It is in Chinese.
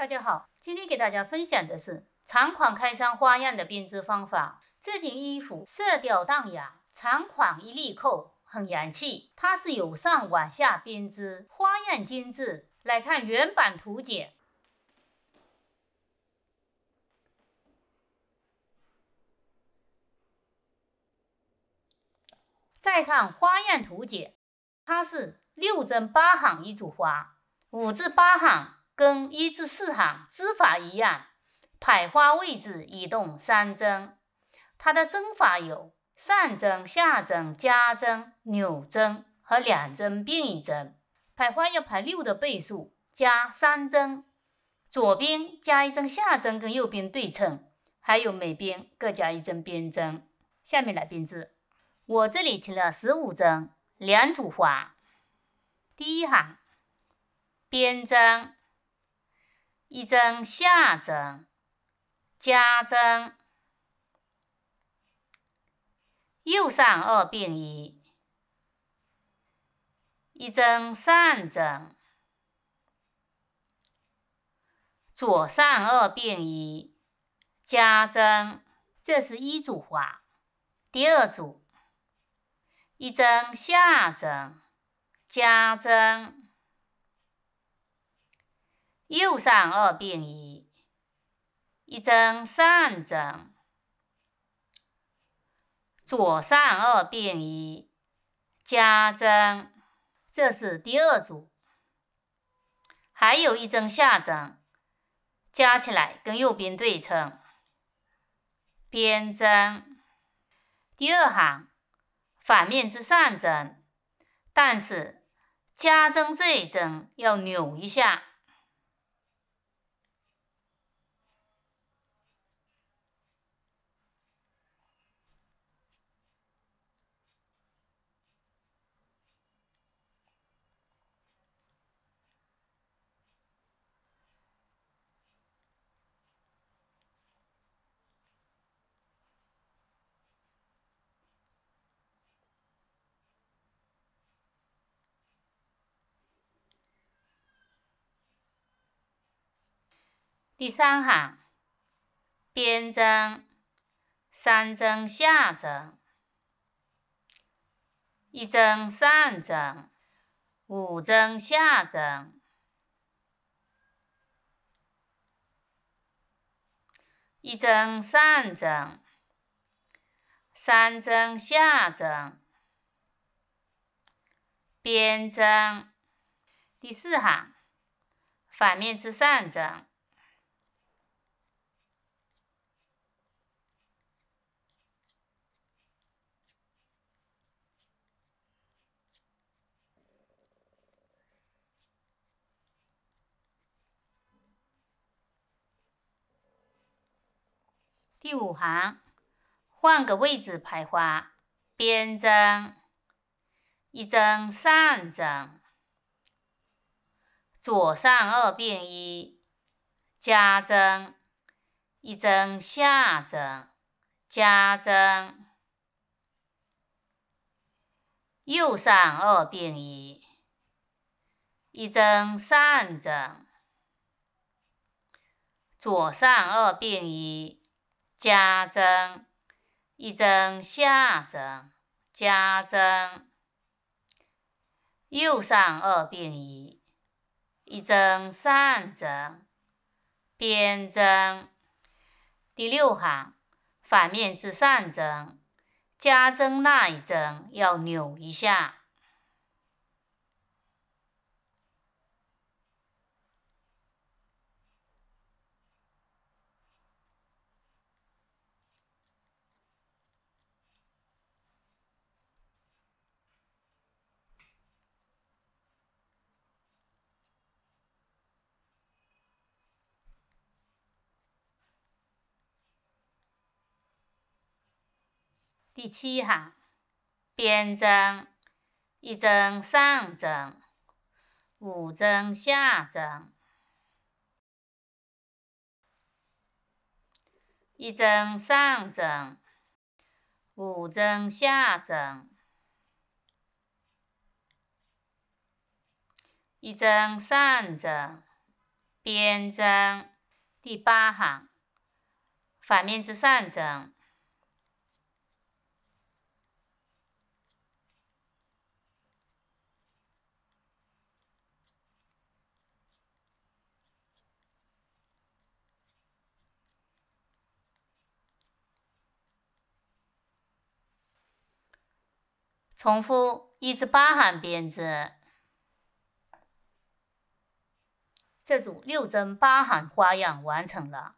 大家好，今天给大家分享的是长款开衫花样的编织方法。这件衣服色调淡雅，长款一立扣，很洋气。它是由上往下编织，花样精致。来看原版图解，再看花样图解，它是六针八行一组花，五至八行。跟一至四行织法一样，排花位置移动三针。它的针法有上针、下针、加针、扭针和两针并一针。排花要排六的倍数，加三针，左边加一针下针，跟右边对称，还有每边各加一针边针。下面来编织，我这里请了十五针两组花。第一行边针。一针下针加针右上二并一，一针上针左上二并一加针，这是一组花。第二组，一针下针加针。右上二并一，一针上针；左上二并一加针，这是第二组。还有一针下针，加起来跟右边对称。边针，第二行反面织上针，但是加针这一针要扭一下。第三行，边针三针下针，一针上针，五针下针，一针上针，三针下针，边针。第四行，反面织上针。第五行，换个位置排花，边针一针上针，左上二变一，加针一针下针，加针右上二变一，一针上针，左上二变一。加针，一针下针，加针，右上二并一，一针上针，边针，第六行，反面织上针，加针那一针要扭一下。第七行，边针一针上针，五针下针，一针上针，五针下针，一针上针，边针。第八行，反面织上针。重复一至八行编织，这组六针八行花样完成了。